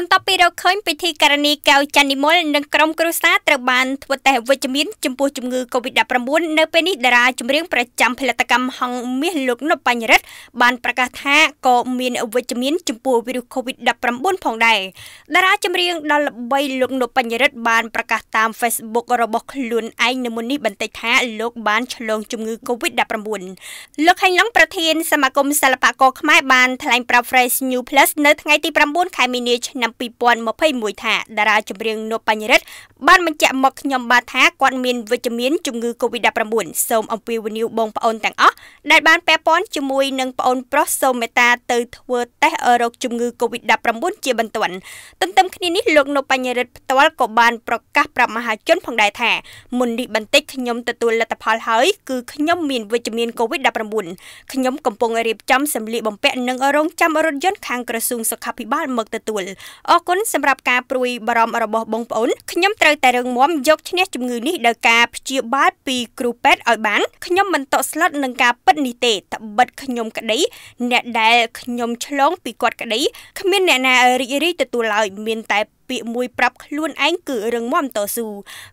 បន្ទាប់ពីរកឃើញពិធីករណីកែវច័ន្ទនិមលនិងក្រុមគ្រួសារត្រូវបានធ្វើតេស្តវិជ្ជមាន ចំពោះជំងឺ Covid-19 នៅពេលនេះតារាចម្រៀងប្រចាំផលិតកម្មហងមាសលោកនុបបញ្ញរិទ្ធបានប្រកាសថាក៏មានវិជ្ជមានចំពោះវីរុស Covid-19 ផងដែរតារាចម្រៀងដល់ល្បីលោកនុបបញ្ញរិទ្ធបានប្រកាសតាម Facebook របស់ខ្លួនឯងនៅមុននេះបន្តិចថាលោកបានឆ្លងជំងឺ Covid-19 លោកខេងឡុងប្រធានសមាគមសិល្បករខ្មែរបានថ្លែងប្រាប់ Fresh New Plus នៅថ្ងៃទី9ខែមីនាឆ្នាំឆ្នាំ2021ថាតារាចម្រៀងនុបបញ្ញរិទ្ធបានបញ្ជាក់មកខ្ញុំបាទថាគាត់មានវិជ្ជមានជំងឺ Covid-19 សូមអំពាវនាវបងប្អូនទាំងអស់ដែលបានពាក់ព័ន្ធជាមួយនឹងប្អូនប្រុសសូមមេត្តាទៅធ្វើតេស្តរោគជំងឺ Covid-19 ជាបន្ទាន់ទន្ទឹមគ្នានេះលោកនុបបញ្ញរិទ្ធផ្ទាល់ក៏បានប្រកាសប្រាប់មហាជនផងដែរថាមុននេះបន្តិចខ្ញុំទទួលលទ្ធផលហើយ គឺខ្ញុំមាន វិជ្ជមាន Covid-19 ខ្ញុំកំពុងរៀបចំសម្លៀកបំពាក់និងរងចាំរថយន្តខាងក្រសួងសុខាភិបាលមកទទួលអរគុណសម្រាប់ការព្រួយបារម្ភរបស់បងប្អូនខ្ញុំត្រូវតែរឹងមាំយកឈ្នះជំងឺនេះដោយការព្យាបាលពីគ្រូពេទ្យឲ្យបានខ្ញុំមិនតក់ស្លុតនឹងការពិតនេះទេតបិតខ្ញុំក្តី អ្នកដែលខ្ញុំឆ្លងពីគាត់ក្តីគ្មានអ្នកណារីករាយទទួលឡើយមានតែពាក្យមួយប្រាប់ខ្លួនឯងគឺរឿងមមតស៊ូ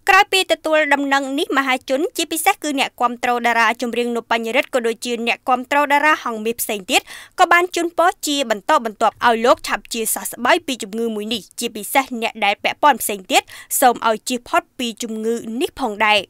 ក្រោយពីទទួលដំណឹងនេះមហាជន ជាពិសេសគឺអ្នកគាំទ្រតារាចម្រៀងនុបញ្ញរិទ្ធក៏ដូចជាអ្នកគាំទ្រតារាហងមាសផ្សេងទៀតក៏បានជូនពរជាបន្តបន្ទាប់ឲ្យលោកឆាប់ជាសះស្បើយពីជំងឺមួយនេះជាពិសេសអ្នកដែលពាក់ព័ន្ធផ្សេងទៀតសូមឲ្យជៀសផុតពីជំងឺនេះផងដែរ